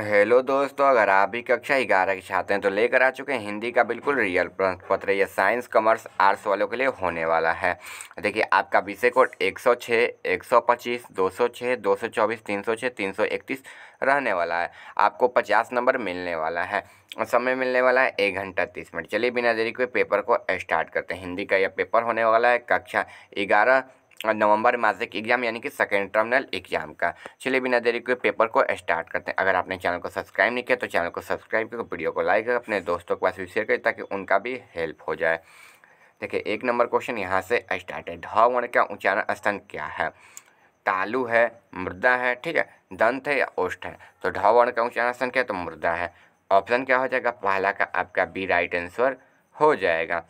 hello दोस्तों अगर आप भी कक्षा ग्यारह के छात्र हैं तो लेकर आ चुके हैं हिंदी का बिल्कुल रियल प्रश्न पत्र यह साइंस कॉमर्स आर्ट्स वालों के लिए होने वाला है देखिए आपका विषय कोड 106, 125, 206, 224, 306, 331 रहने वाला है आपको 50 नंबर मिलने वाला है समय मिलने वाला है एक घंटा तीस मिनट चलिए बिना देरी के पेपर को स्टार्ट करते हैं हिंदी का यह पेपर होने वाला है कक्षा ग्यारह नवंबर मासिक एग्जाम यानी कि सेकेंड टर्मिनल एग्जाम का चलिए बिना देरी के पेपर को स्टार्ट करते हैं अगर आपने चैनल को सब्सक्राइब नहीं किया तो चैनल को सब्सक्राइब करके वीडियो को लाइक करें अपने दोस्तों के पास भी शेयर करें ताकि उनका भी हेल्प हो जाए देखिए एक नंबर क्वेश्चन यहाँ से स्टार्ट है ढ वर्ण का उच्चारण स्थान क्या है तालू है मृदा है ठीक है दंत है या ओष्ठ है तो ढ वर्ण का उच्चारण स्थान क्या है तो मृदा है ऑप्शन क्या हो जाएगा पहला का आपका बी राइट आंसर हो जाएगा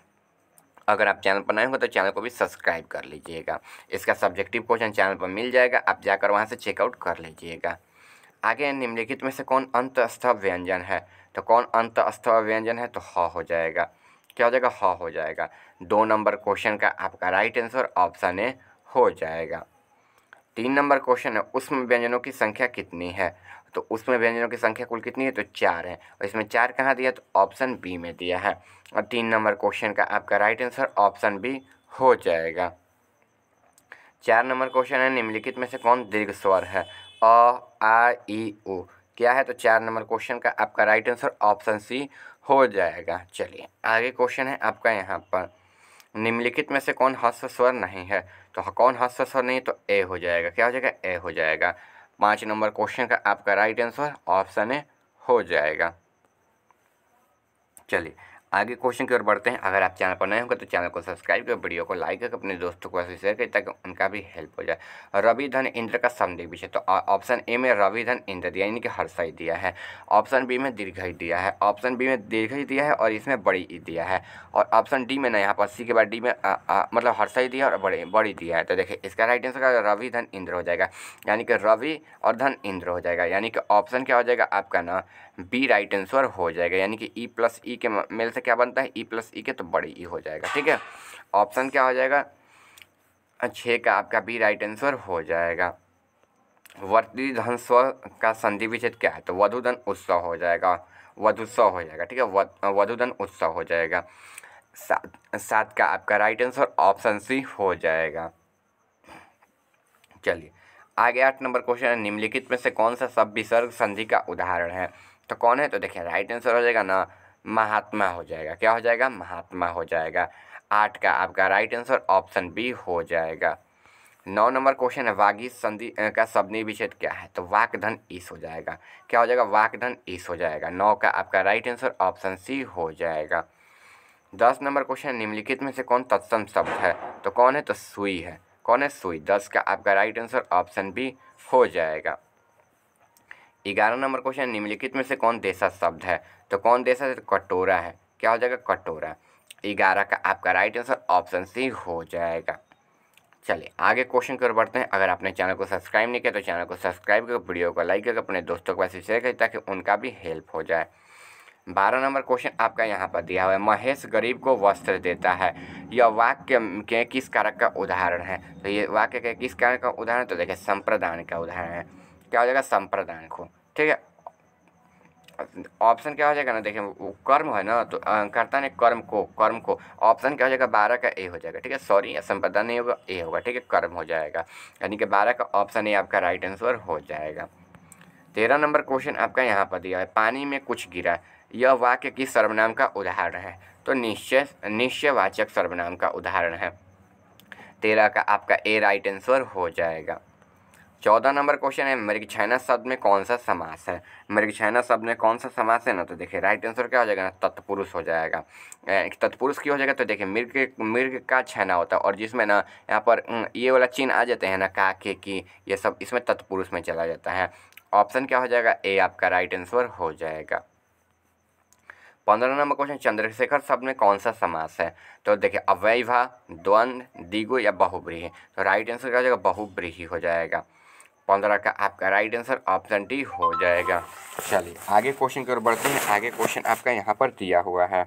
अगर आप चैनल पर नए हो तो चैनल को भी सब्सक्राइब कर लीजिएगा इसका सब्जेक्टिव क्वेश्चन चैनल पर मिल जाएगा आप जाकर वहाँ से चेकआउट कर लीजिएगा आगे निम्नलिखित में से कौन अंतस्थ व्यंजन है तो कौन अंतस्थ व्यंजन है तो ह हो जाएगा क्या हो जाएगा ह हो जाएगा दो नंबर क्वेश्चन का आपका राइट आंसर ऑप्शन ए हो जाएगा तीन नंबर क्वेश्चन है उष्म व्यंजनों की संख्या कितनी है तो उसमें व्यंजनों की संख्या कुल कितनी है तो चार है और इसमें चार कहाँ दिया तो ऑप्शन बी में दिया है और तीन नंबर क्वेश्चन का आपका राइट आंसर ऑप्शन बी हो जाएगा चार नंबर क्वेश्चन है निम्नलिखित में से कौन दीर्घ स्वर है अ आ ई ओ क्या है तो चार नंबर क्वेश्चन का आपका राइट आंसर ऑप्शन सी हो जाएगा चलिए आगे क्वेश्चन है आपका यहाँ पर निम्नलिखित में से कौन हस्व स्वर नहीं है तो कौन हस्व स्वर नहीं तो ए हो जाएगा क्या हो जाएगा ए हो जाएगा पाँच नंबर क्वेश्चन का आपका राइट आंसर ऑप्शन ए हो जाएगा चलिए आगे क्वेश्चन की ओर बढ़ते हैं अगर आप चैनल पर नए होंगे तो चैनल को सब्सक्राइब करें वीडियो को लाइक करके अपने दोस्तों को ऐसे शेयर करें ताकि उनका भी हेल्प हो जाए रवि धन इंद्र का संदिग्ध विषय तो ऑप्शन ए में रवि धन इंद्र दिया यानी कि हर्षई दिया है ऑप्शन बी में दीर्घ दिया है ऑप्शन बी में दीर्घ दिया है और इसमें बड़ी ई दिया है और ऑप्शन डी में ना यहाँ पर सी के बाद डी में मतलब हर्षई दिया और बड़ी बड़ी दिया है तो देखिए इसका राइट आंसर रवि धन इंद्र हो जाएगा यानी कि रवि और धन इंद्र हो जाएगा यानी कि ऑप्शन क्या हो जाएगा आपका ना बी राइट आंसर हो जाएगा यानी कि ई प्लस ई के मेल से क्या बनता है ई प्लस ई के तो बड़े ई e हो जाएगा ठीक है ऑप्शन क्या हो जाएगा छः का आपका बी राइट आंसर हो जाएगा वर्ती धन स्व का संधि विच्छेद क्या है तो वधु धन उत्सव हो जाएगा वधुत्सव हो जाएगा ठीक है वधु धन उत्सव हो जाएगा सात सात का आपका राइट आंसर ऑप्शन सी हो जाएगा चलिए आगे आठ नंबर क्वेश्चन है निम्नलिखित में से कौन सा सब विसर्ग संधि का उदाहरण है तो कौन है तो देखिए राइट आंसर हो जाएगा ना महात्मा हो जाएगा क्या हो जाएगा महात्मा हो जाएगा आठ का आपका राइट आंसर ऑप्शन बी हो जाएगा नौ नंबर क्वेश्चन है वागी संधि का शब्दी विच्छेद क्या है तो वाकधन ईस हो जाएगा क्या हो जाएगा वाकधन ईस हो जाएगा नौ का आपका राइट आंसर ऑप्शन सी हो जाएगा दस नंबर क्वेश्चन निम्नलिखित में से कौन तत्सम शब्द है तो कौन है तो सुई है कौन है सुई दस का आपका राइट आंसर ऑप्शन बी हो जाएगा ग्यारह नंबर क्वेश्चन निम्नलिखित में से कौन देशा शब्द है तो कौन देशा है कटोरा है क्या हो जाएगा कटोरा ग्यारह का आपका राइट आंसर ऑप्शन सी हो जाएगा चलिए आगे क्वेश्चन की ओर बढ़ते हैं अगर आपने चैनल को सब्सक्राइब नहीं किया तो चैनल को सब्सक्राइब करके वीडियो को लाइक करके अपने दोस्तों के पास शेयर करें ताकि उनका भी हेल्प हो जाए बारह नंबर क्वेश्चन आपका यहाँ पर दिया हुआ है महेश गरीब को वस्त्र देता है यह वाक्य के किस कारक का उदाहरण है तो ये वाक्य के किस कारक का उदाहरण तो देखिए संप्रदान का उदाहरण है क्या हो जाएगा संप्रदान को ठीक है ऑप्शन क्या हो जाएगा ना देखिए वो कर्म है ना तो करता ने कर्म को कर्म को ऑप्शन क्या हो जाएगा बारह का ए हो जाएगा ठीक है सॉरी संप्रदान नहीं होगा ए होगा ठीक है कर्म हो जाएगा यानी कि बारह का ऑप्शन ए आपका राइट आंसर हो जाएगा तेरह नंबर क्वेश्चन आपका यहाँ पर दिया है पानी में कुछ गिरा यह वाक्य किस सर्वनाम का उदाहरण है तो निश्चय निश्चयवाचक सर्वनाम का उदाहरण है तेरह का आपका ए राइट आंसर हो जाएगा चौदह नंबर क्वेश्चन है मृग छैना शब्द में कौन सा समास है मृग शब्द में कौन सा समास है ना तो देखिए राइट आंसर क्या हो जाएगा ना तत्पुरुष हो जाएगा तत्पुरुष क्यों हो जाएगा तो देखिए मृग मृग का छैना होता है और जिसमें ना यहाँ पर ये वाला चिन्ह आ जाते हैं ना का के की ये सब इसमें तत्पुरुष में चला जाता है ऑप्शन क्या हो जाएगा ए आपका राइट आंसर हो जाएगा पंद्रह नंबर क्वेश्चन चंद्रशेखर शब्द में कौन सा समास है तो देखिए अवैभा द्वंद्व दिगो या बहुब्रीही तो राइट आंसर क्या हो जाएगा बहुब्रीही हो जाएगा पंद्रह का आपका राइट आंसर ऑप्शन डी हो जाएगा चलिए आगे क्वेश्चन की ओर बढ़ते हैं आगे क्वेश्चन आपका यहाँ पर दिया हुआ है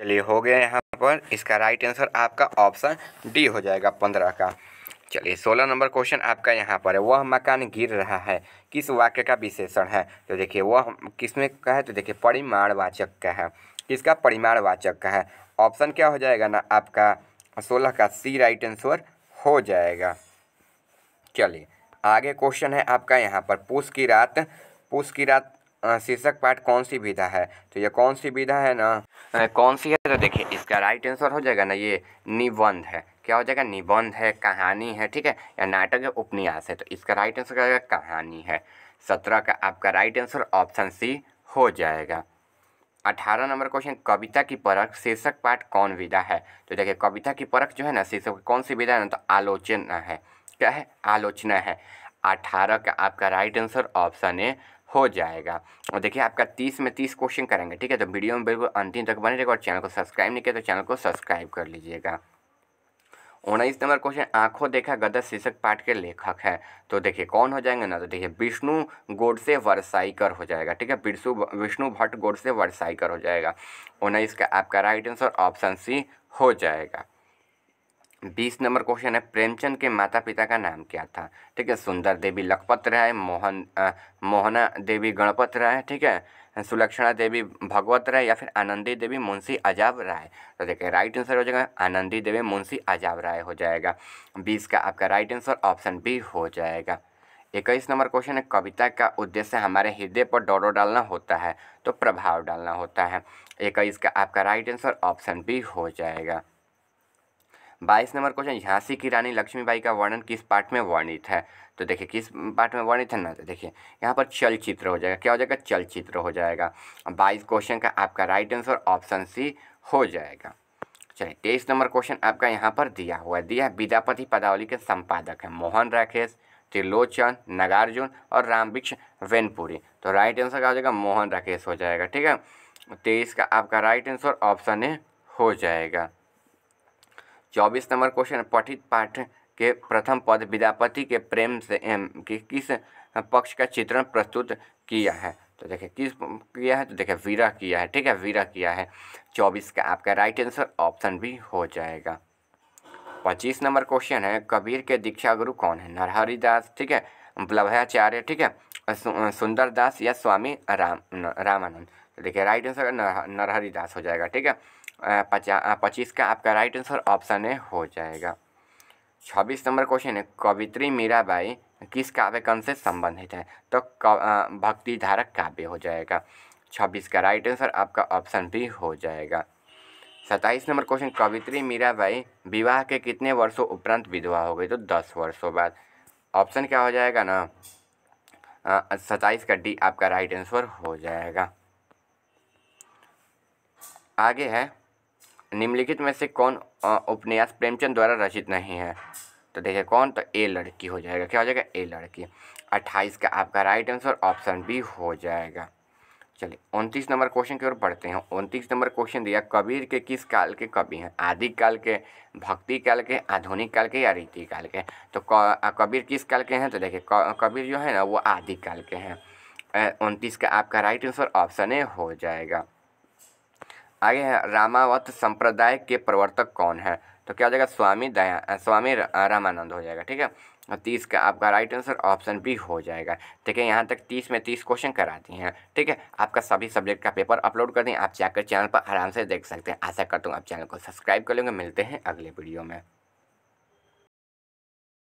चलिए हो गया यहाँ पर इसका राइट आंसर आपका ऑप्शन डी हो जाएगा पंद्रह का चलिए सोलह नंबर क्वेश्चन आपका यहाँ पर है वह मकान गिर रहा है किस वाक्य का विशेषण है तो देखिए वह किसमें का है तो देखिए परिमाणवाचक का है किसका परिमाणवाचक का है ऑप्शन क्या हो जाएगा ना आपका सोलह का सी राइट आंसर हो जाएगा चलिए आगे क्वेश्चन है आपका यहाँ पर पूस की रात पूस की रात शीर्षक पाठ कौन सी विधा है तो ये कौन सी विधा है ना कौन सी है तो देखिए इसका राइट आंसर हो जाएगा ना ये निबंध है क्या हो जाएगा निबंध है कहानी है ठीक है या नाटक है उपन्यास है तो इसका राइट आंसर क्या जाएगा कहानी है सत्रह का आपका राइट आंसर ऑप्शन सी हो जाएगा अठारह नंबर क्वेश्चन कविता की परख शीर्षक पाठ कौन विधा है तो देखिए कविता की परख जो है ना शीर्षक कौन सी विधा है ना तो आलोचना है क्या है आलोचना है अठारह का आपका राइट आंसर ऑप्शन ए हो जाएगा और देखिए आपका तीस में तीस क्वेश्चन करेंगे ठीक है तो वीडियो में बिल्कुल अंतिम तक बने रहेगा और चैनल को सब्सक्राइब नहीं किया तो चैनल को सब्सक्राइब कर लीजिएगा उन्नीस नंबर क्वेश्चन आंखों देखा गदा शीर्षक पाठ के लेखक है तो देखिए कौन हो जाएंगे ना तो देखिए विष्णु गोडसे वरसाईकर हो जाएगा ठीक है विष्णु विष्णु भट्ट गोडसे वरसाईकर हो जाएगा उन्नीस का आपका राइट आंसर ऑप्शन सी हो जाएगा बीस नंबर क्वेश्चन है प्रेमचंद के माता पिता का नाम क्या था ठीक है सुंदर देवी लखपत राय मोहन आ, मोहना देवी गणपत राय ठीक है सुलक्षणा देवी भगवत राय या फिर आनंदी देवी मुंशी अजाब राय तो देखिए राइट आंसर हो जाएगा आनंदी देवी मुंशी अजाब राय हो जाएगा बीस का आपका राइट आंसर ऑप्शन बी हो जाएगा इक्कीस नंबर क्वेश्चन है कविता का उद्देश्य हमारे हृदय पर डोडो डालना होता है तो प्रभाव डालना होता है इक्कीस का आपका राइट आंसर ऑप्शन बी हो जाएगा बाईस नंबर क्वेश्चन झांसी की रानी लक्ष्मीबाई का वर्णन किस पाठ में वर्णित है तो देखिए किस पाठ में वर्णित है ना तो देखिए यहाँ पर चलचित्र हो जाएगा क्या हो जाएगा चलचित्र हो जाएगा बाईस क्वेश्चन का आपका राइट आंसर ऑप्शन सी हो जाएगा चलिए तेईस नंबर क्वेश्चन आपका यहाँ पर दिया हुआ है दिया विद्यापति पदावली के संपादक हैं मोहन राकेश त्रिलोचन नगार्जुन और रामबिक्ष वेनपुरी तो राइट आंसर क्या हो जाएगा मोहन राकेश हो जाएगा ठीक है तेईस का आपका राइट आंसर ऑप्शन ए हो जाएगा चौबीस नंबर क्वेश्चन पठित पाठ के प्रथम पद विद्यापति के प्रेम से कि किस पक्ष का चित्रण प्रस्तुत किया है तो देखिए किस किया है तो देखिए वीरा किया है ठीक है वीरा किया है चौबीस का आपका राइट आंसर ऑप्शन भी हो जाएगा पच्चीस नंबर क्वेश्चन है कबीर के दीक्षा गुरु कौन है नरहरिदास ठीक है वल्लभाचार्य ठीक है सुंदर दास या स्वामी राम रामानंद तो देखिए राइट आंसर नरहरिदास हो जाएगा ठीक है पचा पच्चीस का आपका राइट आंसर ऑप्शन ए हो जाएगा छब्बीस नंबर क्वेश्चन है कवित्री मीराबाई किस काव्य कम से संबंधित है तो भक्ति धारक काव्य हो जाएगा छब्बीस का राइट आंसर आपका ऑप्शन बी हो जाएगा सत्ताईस नंबर क्वेश्चन कवित्री मीराबाई विवाह के कितने वर्षों उपरांत विधवा हो गई तो दस वर्षों बाद ऑप्शन क्या हो जाएगा ना सत्ताईस का डी आपका राइट आंसर हो जाएगा आगे है निम्नलिखित में से कौन उपन्यास प्रेमचंद द्वारा रचित नहीं है तो देखिए कौन तो ए लड़की हो जाएगा क्या हो जाएगा ए लड़की अट्ठाईस का आपका राइट आंसर ऑप्शन बी हो जाएगा चलिए उनतीस नंबर क्वेश्चन की ओर बढ़ते हैं उनतीस नंबर क्वेश्चन दिया कबीर के किस काल के कवि हैं आदि काल के भक्ति काल के आधुनिक काल के या रीति काल के तो कबीर किस काल के हैं तो देखिए कबीर जो है ना वो आदि काल के हैं उनतीस का आपका राइट आंसर ऑप्शन ए हो जाएगा आगे है रामावत संप्रदाय के प्रवर्तक कौन है तो क्या हो जाएगा स्वामी दया स्वामी रामानंद हो जाएगा ठीक है तीस का आपका राइट आंसर ऑप्शन बी हो जाएगा ठीक है यहाँ तक तीस में तीस क्वेश्चन करा दिए हैं ठीक है आपका सभी सब्जेक्ट का पेपर अपलोड कर दें आप जाकर चैनल पर आराम से देख सकते हैं आशा करता हूँ आप चैनल को सब्सक्राइब कर लेंगे मिलते हैं अगले वीडियो में